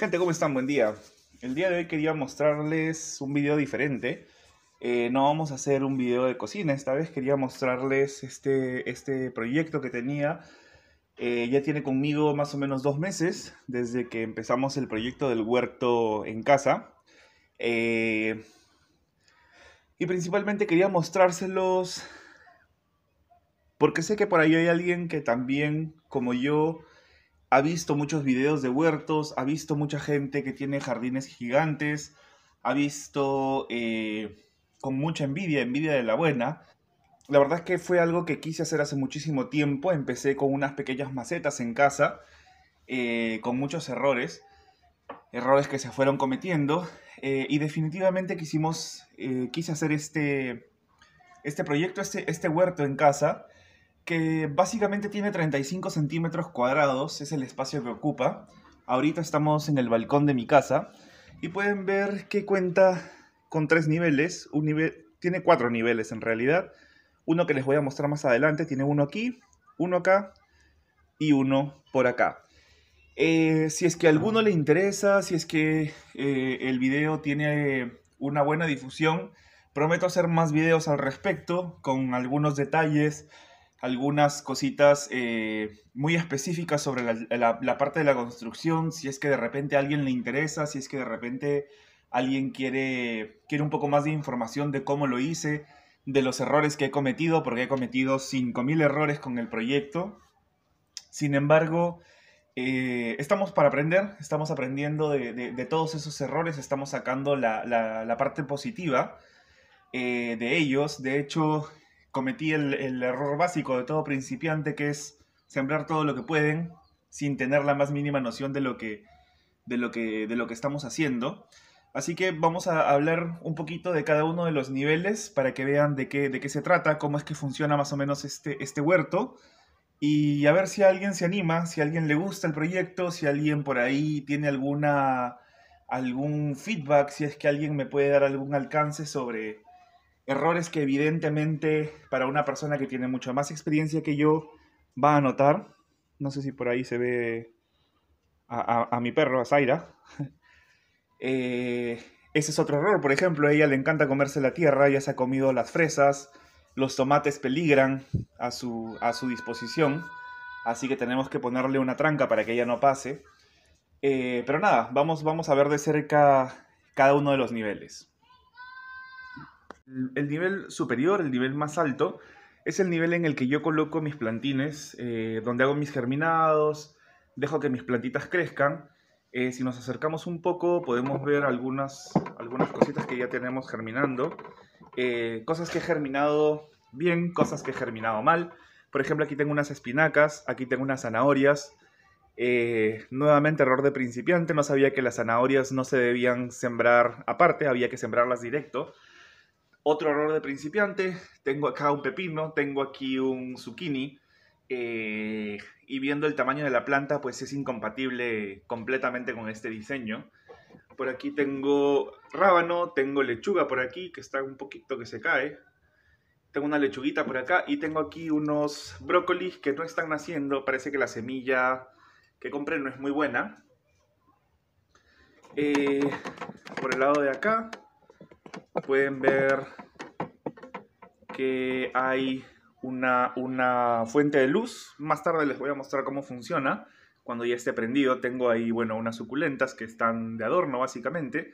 Gente, ¿cómo están? Buen día. El día de hoy quería mostrarles un video diferente. Eh, no vamos a hacer un video de cocina, esta vez quería mostrarles este, este proyecto que tenía. Eh, ya tiene conmigo más o menos dos meses desde que empezamos el proyecto del huerto en casa. Eh, y principalmente quería mostrárselos porque sé que por ahí hay alguien que también, como yo, ha visto muchos videos de huertos, ha visto mucha gente que tiene jardines gigantes, ha visto eh, con mucha envidia, envidia de la buena. La verdad es que fue algo que quise hacer hace muchísimo tiempo. Empecé con unas pequeñas macetas en casa, eh, con muchos errores, errores que se fueron cometiendo. Eh, y definitivamente quisimos, quise hacer este, este proyecto, este, este huerto en casa que básicamente tiene 35 centímetros cuadrados, es el espacio que ocupa. Ahorita estamos en el balcón de mi casa y pueden ver que cuenta con tres niveles. Un nivel, tiene cuatro niveles en realidad. Uno que les voy a mostrar más adelante, tiene uno aquí, uno acá y uno por acá. Eh, si es que a alguno le interesa, si es que eh, el video tiene una buena difusión, prometo hacer más videos al respecto con algunos detalles algunas cositas eh, muy específicas sobre la, parte de la construcción, si es que de repente a alguien le interesa, si es que de repente alguien quiere, quiere un poco más de información de cómo lo hice, de los errores que he cometido, porque he cometido 5.000 errores con el proyecto. Sin embargo, eh, estamos para aprender, estamos aprendiendo de, todos esos errores, estamos sacando la, la parte positiva eh, de ellos. De hecho, cometí el, error básico de todo principiante, que es sembrar todo lo que pueden sin tener la más mínima noción de lo que, de lo que, de lo que estamos haciendo. Así que vamos a hablar un poquito de cada uno de los niveles para que vean de qué, de qué se trata, cómo es que funciona más o menos este, este huerto. Y a ver si alguien se anima, si a alguien le gusta el proyecto, si alguien por ahí tiene alguna, algún feedback, si es que alguien me puede dar algún alcance sobre, errores que evidentemente para una persona que tiene mucha más experiencia que yo va a notar. No sé si por ahí se ve a, mi perro, a Zaira. Eh, ese es otro error. Por ejemplo, a ella le encanta comerse la tierra, ya se ha comido las fresas, los tomates peligran a su, a su disposición, así que tenemos que ponerle una tranca para que ella no pase. Eh, pero nada, vamos, vamos a ver de cerca cada uno de los niveles. El nivel superior, el nivel más alto, es el nivel en el que yo coloco mis plantines, eh, donde hago mis germinados, dejo que mis plantitas crezcan. Eh, si nos acercamos un poco, podemos ver algunas, algunas cositas que ya tenemos germinando. Eh, cosas que he germinado bien, cosas que he germinado mal. Por ejemplo, aquí tengo unas espinacas, aquí tengo unas zanahorias. nuevamente error de principiante, no sabía que las zanahorias no se debían sembrar aparte, había que sembrarlas directo. Otro error de principiante, tengo acá un pepino, tengo aquí un zucchini, eh, y viendo el tamaño de la planta, pues es incompatible completamente con este diseño. Por aquí tengo rábano, tengo lechuga por aquí, que está un poquito que se cae. Tengo una lechuguita por acá y tengo aquí unos brócolis que no están naciendo. Parece que la semilla que compré no es muy buena. Eh, por el lado de acá pueden ver que hay una, fuente de luz. Más tarde les voy a mostrar cómo funciona. Cuando ya esté prendido, tengo ahí, bueno, unas suculentas que están de adorno, básicamente.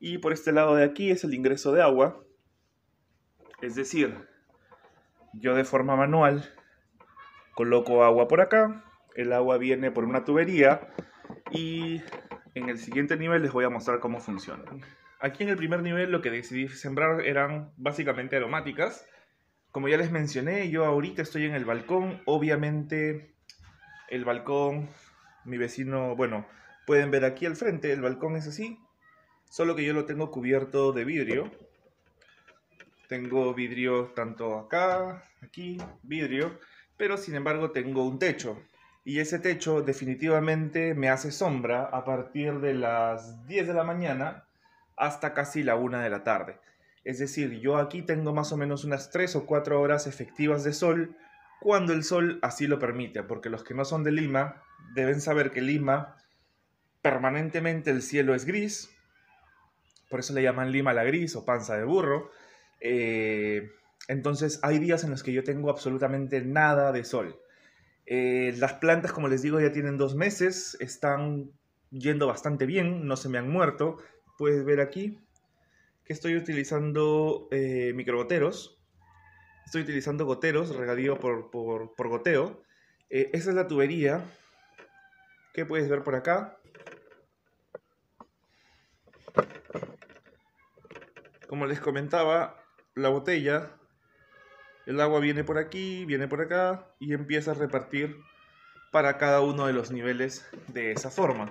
Y por este lado de aquí es el ingreso de agua. Es decir, yo de forma manual coloco agua por acá. El agua viene por una tubería. Y en el siguiente nivel les voy a mostrar cómo funciona. Aquí en el primer nivel lo que decidí sembrar eran básicamente aromáticas. Como ya les mencioné, yo ahorita estoy en el balcón. Obviamente el balcón, mi vecino, bueno, pueden ver aquí al frente, el balcón es así. Solo que yo lo tengo cubierto de vidrio. Tengo vidrio tanto acá, aquí, vidrio. Pero sin embargo tengo un techo. Y ese techo definitivamente me hace sombra a partir de las 10 de la mañana hasta casi la una de la tarde. Es decir, yo aquí tengo más o menos unas 3 o 4 horas efectivas de sol cuando el sol así lo permite, porque los que no son de Lima deben saber que Lima permanentemente el cielo es gris, por eso le llaman Lima la gris o panza de burro. Eh, entonces hay días en los que yo tengo absolutamente nada de sol. Eh, las plantas, como les digo, ya tienen dos meses, están yendo bastante bien, no se me han muerto puedes ver aquí que estoy utilizando eh, microgoteros. Estoy utilizando goteros, regadío por, goteo. Eh, esa es la tubería que puedes ver por acá. Como les comentaba, la botella, el agua viene por aquí, viene por acá y empieza a repartir para cada uno de los niveles de esa forma.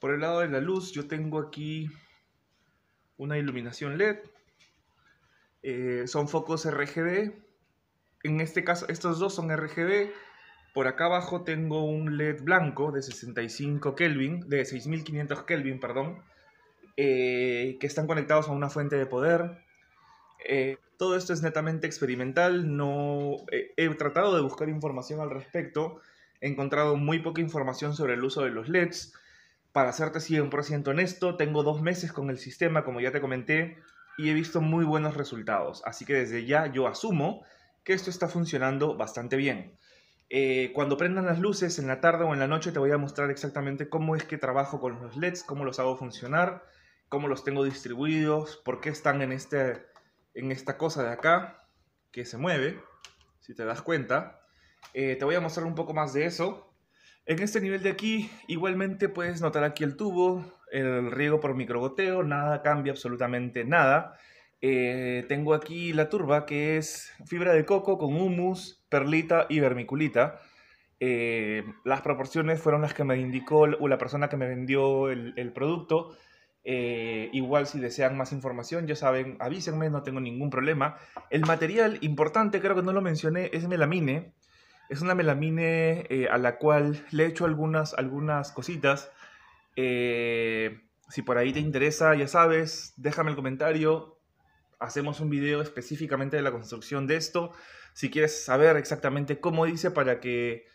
Por el lado de la luz, yo tengo aquí una iluminación LED. Eh, son focos RGB. En este caso, estos dos son RGB. Por acá abajo tengo un LED blanco de 65 Kelvin, de 6500 Kelvin, perdón, eh, que están conectados a una fuente de poder. Eh, todo esto es netamente experimental, no he tratado de buscar información al respecto, he encontrado muy poca información sobre el uso de los LEDs, para serte 100% honesto, tengo dos meses con el sistema, como ya te comenté, y he visto muy buenos resultados. Así que desde ya yo asumo que esto está funcionando bastante bien. Eh, cuando prendan las luces en la tarde o en la noche te voy a mostrar exactamente cómo es que trabajo con los LEDs, cómo los hago funcionar, cómo los tengo distribuidos, por qué están en, este, en esta cosa de acá que se mueve, si te das cuenta. Eh, te voy a mostrar un poco más de eso en este nivel de aquí, igualmente puedes notar aquí el tubo, el riego por microgoteo, nada cambia absolutamente nada. Eh, tengo aquí la turba que es fibra de coco con humus, perlita y vermiculita. Eh, las proporciones fueron las que me indicó la persona que me vendió el, producto. Eh, igual si desean más información, ya saben, avísenme, no tengo ningún problema. El material importante, creo que no lo mencioné, es melamine. Es una melamine eh, a la cual le he hecho algunas, algunas cositas. Eh, si por ahí te interesa, ya sabes, déjame el comentario. Hacemos un video específicamente de la construcción de esto. Si quieres saber exactamente cómo hice para que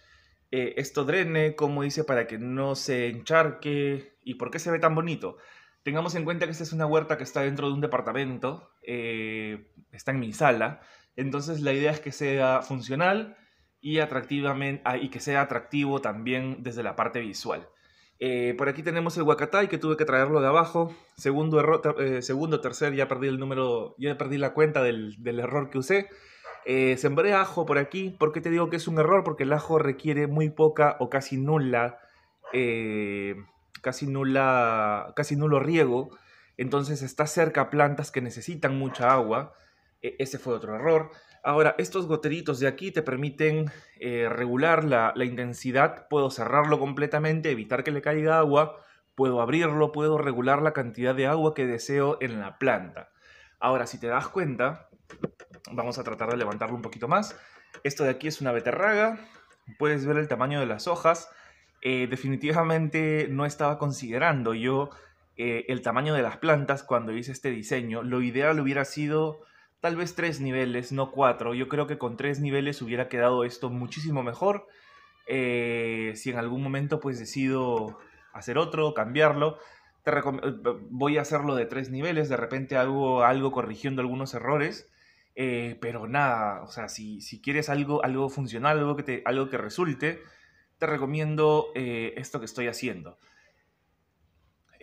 eh, esto drene, cómo hice para que no se encharque y por qué se ve tan bonito. Tengamos en cuenta que esta es una huerta que está dentro de un departamento, está en mi sala, entonces la idea es que sea funcional, y, ah, y que sea atractivo también desde la parte visual. Eh, por aquí tenemos el huacatay que tuve que traerlo de abajo. Segundo, eh, segundo tercer, ya perdí el número, ya perdí la cuenta del, error que usé. Eh, sembré ajo por aquí. ¿Por qué te digo que es un error? Porque el ajo requiere muy poca o casi nula, casi nula, casi nulo riego. Entonces está cerca plantas que necesitan mucha agua. E, ese fue otro error. Ahora, estos goteritos de aquí te permiten eh, regular la, intensidad, puedo cerrarlo completamente, evitar que le caiga agua, puedo abrirlo, puedo regular la cantidad de agua que deseo en la planta. Ahora, si te das cuenta, vamos a tratar de levantarlo un poquito más. Esto de aquí es una beterraga, puedes ver el tamaño de las hojas. Eh, definitivamente no estaba considerando yo eh, el tamaño de las plantas cuando hice este diseño. Lo ideal hubiera sido tal vez tres niveles, no cuatro. Yo creo que con tres niveles hubiera quedado esto muchísimo mejor. Eh, si en algún momento pues decido hacer otro, cambiarlo, te eh, voy a hacerlo de tres niveles, de repente hago algo corrigiendo algunos errores, eh, pero nada, o sea, si, quieres algo, algo funcional, algo que, te, algo que resulte, te recomiendo esto que estoy haciendo.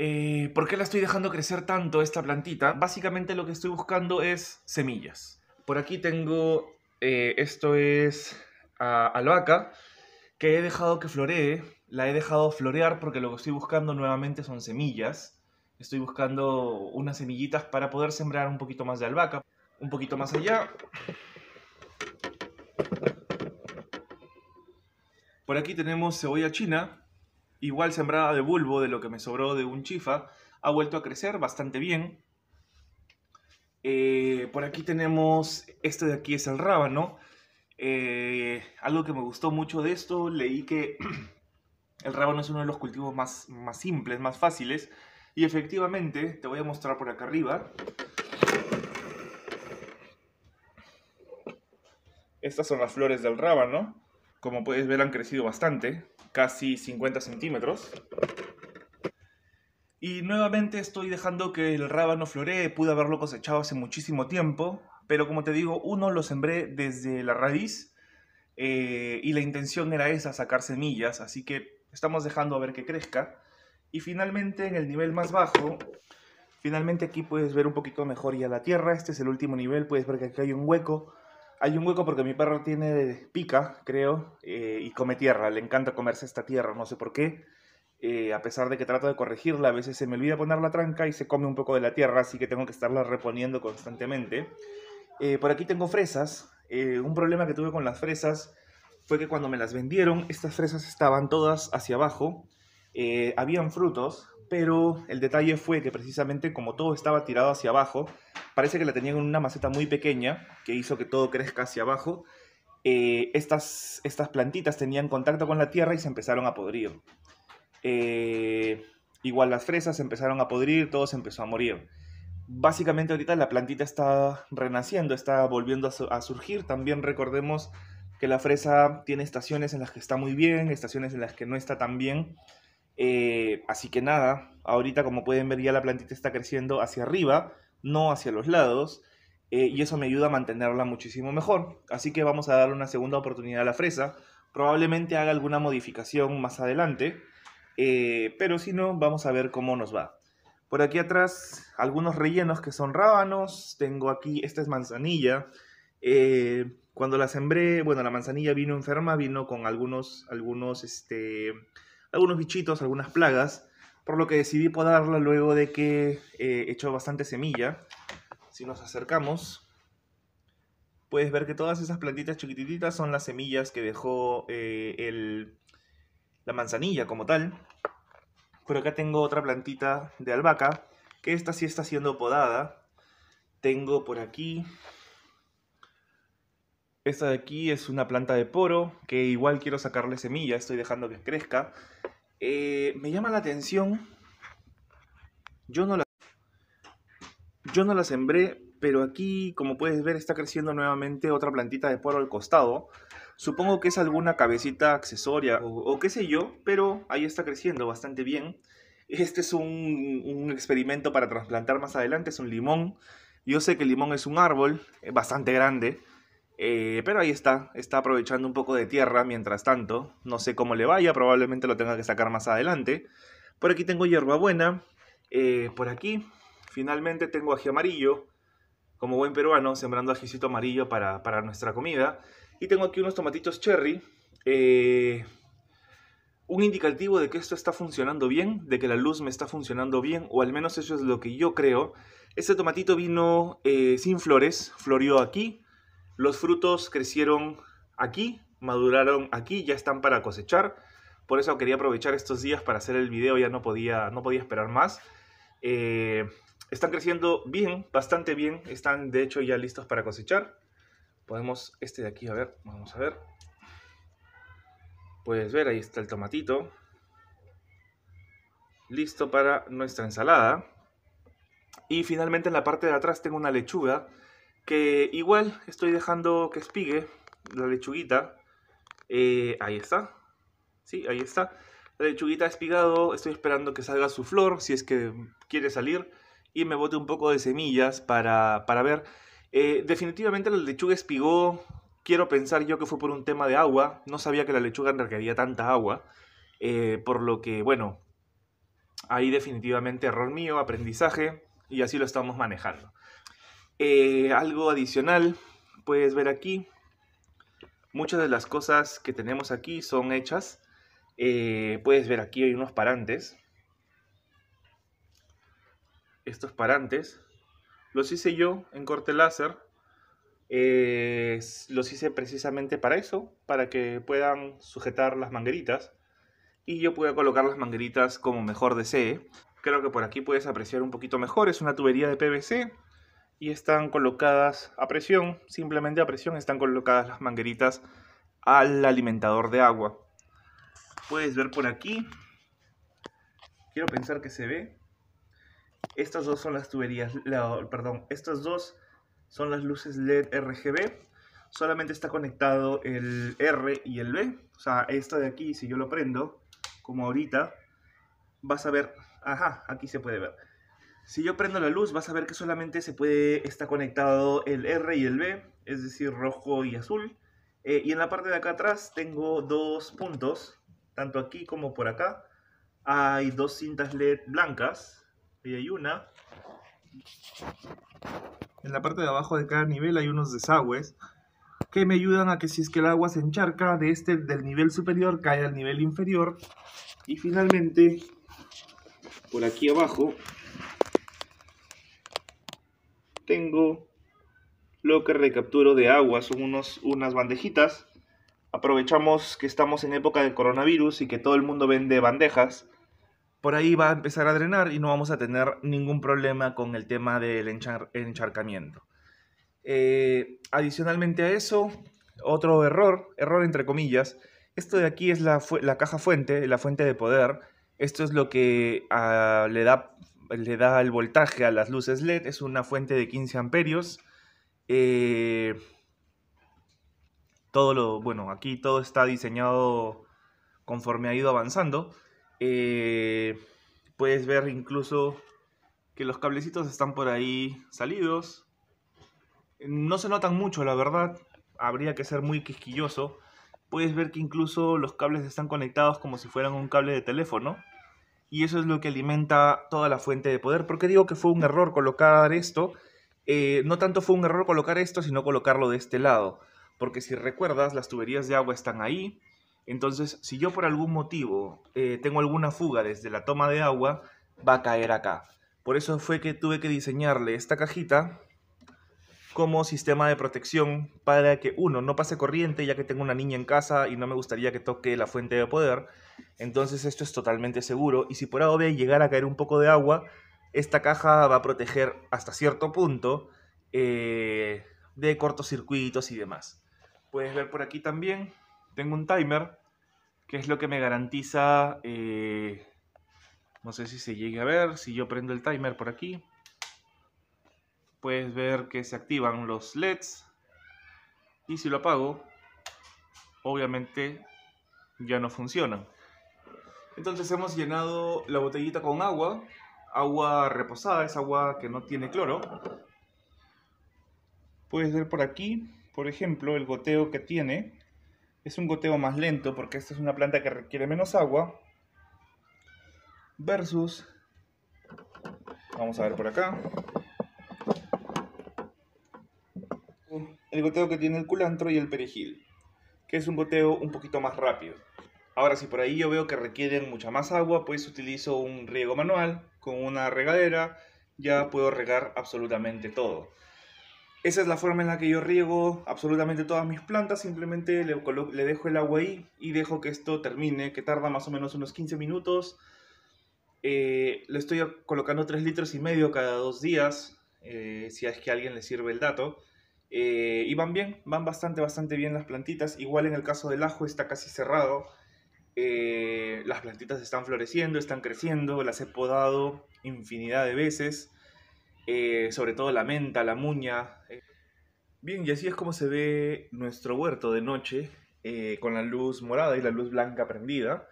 Eh, ¿por qué la estoy dejando crecer tanto esta plantita? Básicamente lo que estoy buscando es semillas. Por aquí tengo, eh, esto es albahaca, que he dejado que floree, la he dejado florear porque lo que estoy buscando nuevamente son semillas. Estoy buscando unas semillitas para poder sembrar un poquito más de albahaca. Un poquito más allá. Por aquí tenemos cebolla china, igual sembrada de bulbo de lo que me sobró de un chifa, ha vuelto a crecer bastante bien. Eh, por aquí tenemos, este de aquí es el rábano. Eh, algo que me gustó mucho de esto, leí que el rábano es uno de los cultivos más, más simples, más fáciles. Y efectivamente, te voy a mostrar por acá arriba. Estas son las flores del rábano. Como puedes ver han crecido bastante casi 50 centímetros. Y nuevamente estoy dejando que el rábano floree, pude haberlo cosechado hace muchísimo tiempo, pero como te digo, uno lo sembré desde la raíz eh, y la intención era esa, sacar semillas, así que estamos dejando a ver que crezca. Y finalmente en el nivel más bajo, finalmente aquí puedes ver un poquito mejor ya la tierra, este es el último nivel, puedes ver que aquí hay un hueco, hay un hueco porque mi perro tiene pica, creo, eh, y come tierra. Le encanta comerse esta tierra, no sé por qué. Eh, a pesar de que trato de corregirla, a veces se me olvida poner la tranca y se come un poco de la tierra, así que tengo que estarla reponiendo constantemente. Eh, por aquí tengo fresas. un problema que tuve con las fresas fue que cuando me las vendieron, estas fresas estaban todas hacia abajo. habían frutos, pero el detalle fue que precisamente como todo estaba tirado hacia abajo, parece que la tenían en una maceta muy pequeña que hizo que todo crezca hacia abajo. Eh, estas, estas plantitas tenían contacto con la tierra y se empezaron a podrir. Eh, igual las fresas se empezaron a podrir, todo se empezó a morir. Básicamente ahorita la plantita está renaciendo, está volviendo a surgir. También recordemos que la fresa tiene estaciones en las que está muy bien, estaciones en las que no está tan bien. Eh, así que nada, ahorita como pueden ver ya la plantita está creciendo hacia arriba, no hacia los lados, eh, y eso me ayuda a mantenerla muchísimo mejor. Así que vamos a darle una segunda oportunidad a la fresa. Probablemente haga alguna modificación más adelante, eh, pero si no, vamos a ver cómo nos va. Por aquí atrás, algunos rellenos que son rábanos. Tengo aquí, esta es manzanilla. cuando la sembré, bueno, la manzanilla vino enferma, vino con algunos, algunos, este, algunos bichitos, algunas plagas, por lo que decidí podarla luego de que he eh, hecho bastante semilla. Si nos acercamos, puedes ver que todas esas plantitas chiquititas son las semillas que dejó eh, el, la manzanilla como tal. Pero acá tengo otra plantita de albahaca, que esta sí está siendo podada. Tengo por aquí esta de aquí es una planta de poro, que igual quiero sacarle semilla, estoy dejando que crezca. Eh, me llama la atención, yo no la, yo no sembré, pero aquí, como puedes ver, está creciendo nuevamente otra plantita de poro al costado. Supongo que es alguna cabecita accesoria o, qué sé yo, pero ahí está creciendo bastante bien. Este es un, un, experimento para trasplantar más adelante, es un limón. Yo sé que el limón es un árbol eh, bastante grande, eh, pero ahí está, está aprovechando un poco de tierra mientras tanto. No sé cómo le vaya, probablemente lo tenga que sacar más adelante. Por aquí tengo hierbabuena. Eh, por aquí, finalmente tengo ají amarillo. Como buen peruano, sembrando ajícito amarillo para, nuestra comida. Y tengo aquí unos tomatitos cherry. Eh, un indicativo de que esto está funcionando bien, de que la luz me está funcionando bien, o al menos eso es lo que yo creo. Este tomatito vino sin flores, florió aquí los frutos crecieron aquí, maduraron aquí, ya están para cosechar. Por eso quería aprovechar estos días para hacer el video, ya no podía, no podía esperar más. Eh, están creciendo bien, bastante bien. Están de hecho ya listos para cosechar. Podemos, este de aquí, a ver, vamos a ver. Puedes ver, ahí está el tomatito. Listo para nuestra ensalada. Y finalmente en la parte de atrás tengo una lechuga que igual estoy dejando que espigue la lechuguita. Eh, ahí está. Sí, ahí está. La lechuguita ha espigado. Estoy esperando que salga su flor, si es que quiere salir. Y me bote un poco de semillas para, ver. Eh, definitivamente la lechuga espigó. Quiero pensar yo que fue por un tema de agua. No sabía que la lechuga requería tanta agua. Eh, por lo que, bueno, ahí definitivamente error mío, aprendizaje. Y así lo estamos manejando. Eh, algo adicional, puedes ver aquí, muchas de las cosas que tenemos aquí son hechas. Eh, puedes ver aquí hay unos parantes. Estos parantes los hice yo en corte láser. Eh, los hice precisamente para eso, para que puedan sujetar las mangueritas. Y yo pueda colocar las mangueritas como mejor desee. Creo que por aquí puedes apreciar un poquito mejor. Es una tubería de PVC y están colocadas a presión, simplemente a presión están colocadas las mangueritas al alimentador de agua. Puedes ver por aquí, quiero pensar que se ve, estas dos son las tuberías, perdón, estas dos son las luces LED RGB, solamente está conectado el R y el B, o sea, esta de aquí, si yo lo prendo, como ahorita, vas a ver, ajá, aquí se puede ver, si yo prendo la luz, vas a ver que solamente se puede, está conectado el R y el B, es decir, rojo y azul. Eh, y en la parte de acá atrás tengo dos puntos, tanto aquí como por acá. Hay dos cintas LED blancas, y hay una. En la parte de abajo de cada nivel hay unos desagües que me ayudan a que si es que el agua se encharca de este, del nivel superior cae al nivel inferior. Y finalmente, por aquí abajo tengo lo que recapturo de agua, son unos, unas bandejitas. Aprovechamos que estamos en época de coronavirus y que todo el mundo vende bandejas. Por ahí va a empezar a drenar y no vamos a tener ningún problema con el tema del encharcamiento. Eh, adicionalmente a eso, otro error, error entre comillas, esto de aquí es la, la caja fuente, la fuente de poder. Esto es lo que ah, le da le da el voltaje a las luces LED, es una fuente de 15 amperios. Eh, todo lo, bueno, aquí todo está diseñado conforme ha ido avanzando. Eh, puedes ver incluso que los cablecitos están por ahí salidos. No se notan mucho, la verdad. Habría que ser muy quisquilloso. Puedes ver que incluso los cables están conectados como si fueran un cable de teléfono y eso es lo que alimenta toda la fuente de poder. Porque digo que fue un error colocar esto? Eh, no tanto fue un error colocar esto, sino colocarlo de este lado. Porque si recuerdas, las tuberías de agua están ahí. Entonces, si yo por algún motivo eh, tengo alguna fuga desde la toma de agua, va a caer acá. Por eso fue que tuve que diseñarle esta cajita como sistema de protección para que uno no pase corriente ya que tengo una niña en casa y no me gustaría que toque la fuente de poder entonces esto es totalmente seguro y si por algo voy llegar llegara a caer un poco de agua, esta caja va a proteger hasta cierto punto eh, de cortocircuitos y demás. Puedes ver por aquí también, tengo un timer, que es lo que me garantiza, eh, no sé si se llegue a ver, si yo prendo el timer por aquí, puedes ver que se activan los LEDs y si lo apago, obviamente ya no funcionan. Entonces hemos llenado la botellita con agua, agua reposada, es agua que no tiene cloro. Puedes ver por aquí, por ejemplo, el goteo que tiene. Es un goteo más lento porque esta es una planta que requiere menos agua. Versus, vamos a ver por acá. El goteo que tiene el culantro y el perejil, que es un goteo un poquito más rápido. Ahora, si por ahí yo veo que requieren mucha más agua, pues utilizo un riego manual con una regadera, ya puedo regar absolutamente todo. Esa es la forma en la que yo riego absolutamente todas mis plantas, simplemente le, dejo el agua ahí y dejo que esto termine, que tarda más o menos unos 15 minutos. Eh, le estoy colocando 3 litros y medio cada dos días, eh, si es que a alguien le sirve el dato. Eh, y van bien, van bastante, bastante bien las plantitas. Igual en el caso del ajo está casi cerrado, eh, las plantitas están floreciendo, están creciendo, las he podado infinidad de veces, eh, sobre todo la menta, la muña. Eh. Bien, y así es como se ve nuestro huerto de noche, con la luz morada y la luz blanca prendida.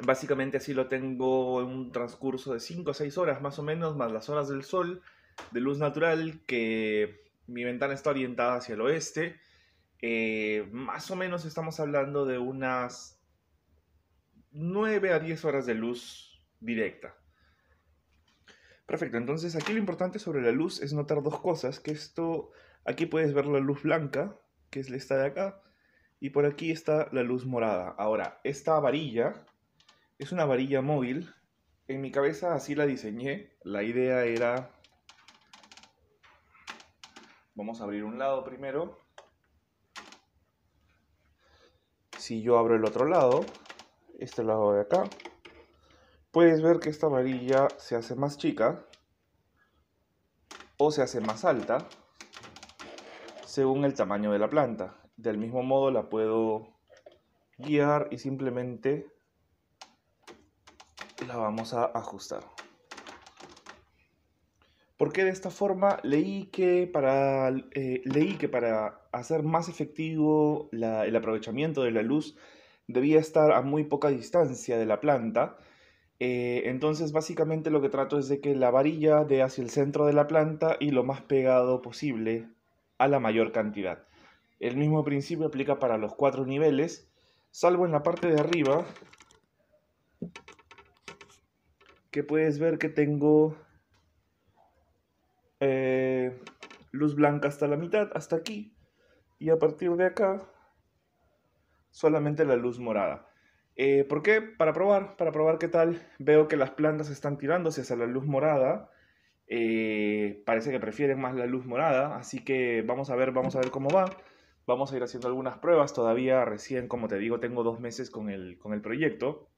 Básicamente así lo tengo en un transcurso de 5 o 6 horas más o menos, más las horas del sol, de luz natural, que mi ventana está orientada hacia el oeste eh, más o menos estamos hablando de unas 9 a 10 horas de luz directa. Perfecto, entonces aquí lo importante sobre la luz es notar dos cosas, que esto, aquí puedes ver la luz blanca, que es esta de acá, y por aquí está la luz morada. Ahora, esta varilla es una varilla móvil, en mi cabeza así la diseñé, la idea era... Vamos a abrir un lado primero, si yo abro el otro lado, este lado de acá, puedes ver que esta varilla se hace más chica o se hace más alta según el tamaño de la planta. Del mismo modo la puedo guiar y simplemente la vamos a ajustar porque de esta forma leí que para, eh, leí que para hacer más efectivo el aprovechamiento de la luz debía estar a muy poca distancia de la planta. Eh, entonces básicamente lo que trato es de que la varilla dé hacia el centro de la planta y lo más pegado posible a la mayor cantidad. El mismo principio aplica para los cuatro niveles, salvo en la parte de arriba, que puedes ver que tengo eh, luz blanca hasta la mitad, hasta aquí, y a partir de acá solamente la luz morada. Eh, ¿Por qué? Para probar, para probar qué tal. Veo que las plantas están tirándose hacia la luz morada. Eh, parece que prefieren más la luz morada, así que vamos a ver, vamos a ver cómo va. Vamos a ir haciendo algunas pruebas. Todavía recién, como te digo, tengo dos meses con el, con el proyecto.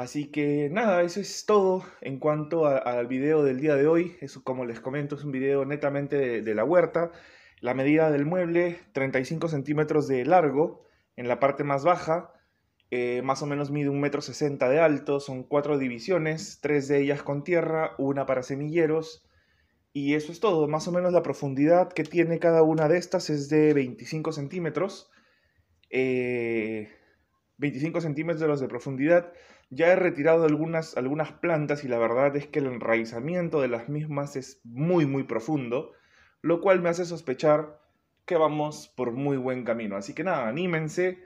Así que nada, eso es todo en cuanto al video del día de hoy. Eso, como les comento, es un video netamente de, la huerta. La medida del mueble, 35 centímetros de largo en la parte más baja. Eh, más o menos mide un metro de alto. Son cuatro divisiones, tres de ellas con tierra, una para semilleros. Y eso es todo. Más o menos la profundidad que tiene cada una de estas es de 25 centímetros. 25 eh, centímetros de profundidad ya he retirado algunas, algunas plantas y la verdad es que el enraizamiento de las mismas es muy muy profundo, lo cual me hace sospechar que vamos por muy buen camino. Así que nada, anímense,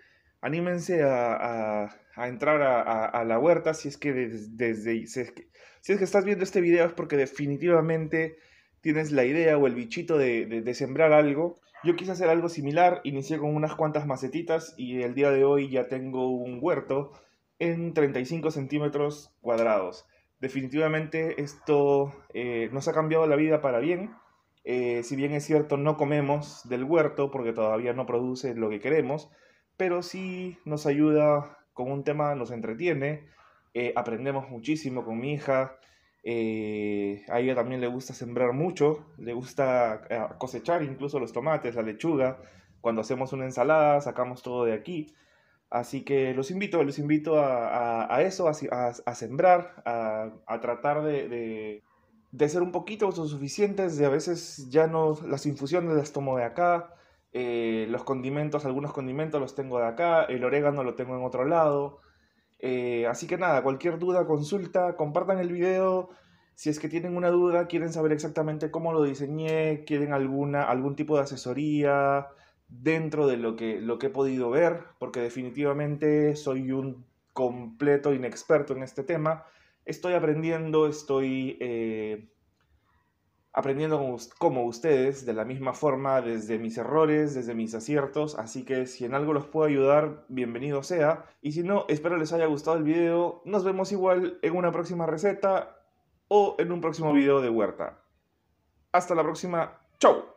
anímense a, a, entrar a, la huerta si es que desde... Si es que, si es que estás viendo este video es porque definitivamente tienes la idea o el bichito de, de, de, sembrar algo. Yo quise hacer algo similar, inicié con unas cuantas macetitas y el día de hoy ya tengo un huerto en 35 centímetros cuadrados. Definitivamente esto eh, nos ha cambiado la vida para bien. Eh, si bien es cierto, no comemos del huerto porque todavía no produce lo que queremos, pero sí nos ayuda con un tema, nos entretiene, eh, aprendemos muchísimo con mi hija, a ella también le gusta sembrar mucho, le gusta cosechar incluso los tomates, la lechuga, cuando hacemos una ensalada sacamos todo de aquí, Así que los invito, los invito a, eso, a, sembrar, a, tratar de, ser un poquito autosuficientes, de a veces ya no las infusiones las tomo de acá, eh, los condimentos, algunos condimentos los tengo de acá, el orégano lo tengo en otro lado. Eh, así que nada, cualquier duda, consulta, compartan el video. Si es que tienen una duda, quieren saber exactamente cómo lo diseñé, quieren alguna, algún tipo de asesoría, dentro de lo que, lo que he podido ver, porque definitivamente soy un completo inexperto en este tema. Estoy aprendiendo, estoy eh, aprendiendo como, ustedes, de la misma forma, desde mis errores, desde mis aciertos, así que si en algo los puedo ayudar, bienvenido sea. Y si no, espero les haya gustado el video, nos vemos igual en una próxima receta o en un próximo video de huerta. Hasta la próxima, chau!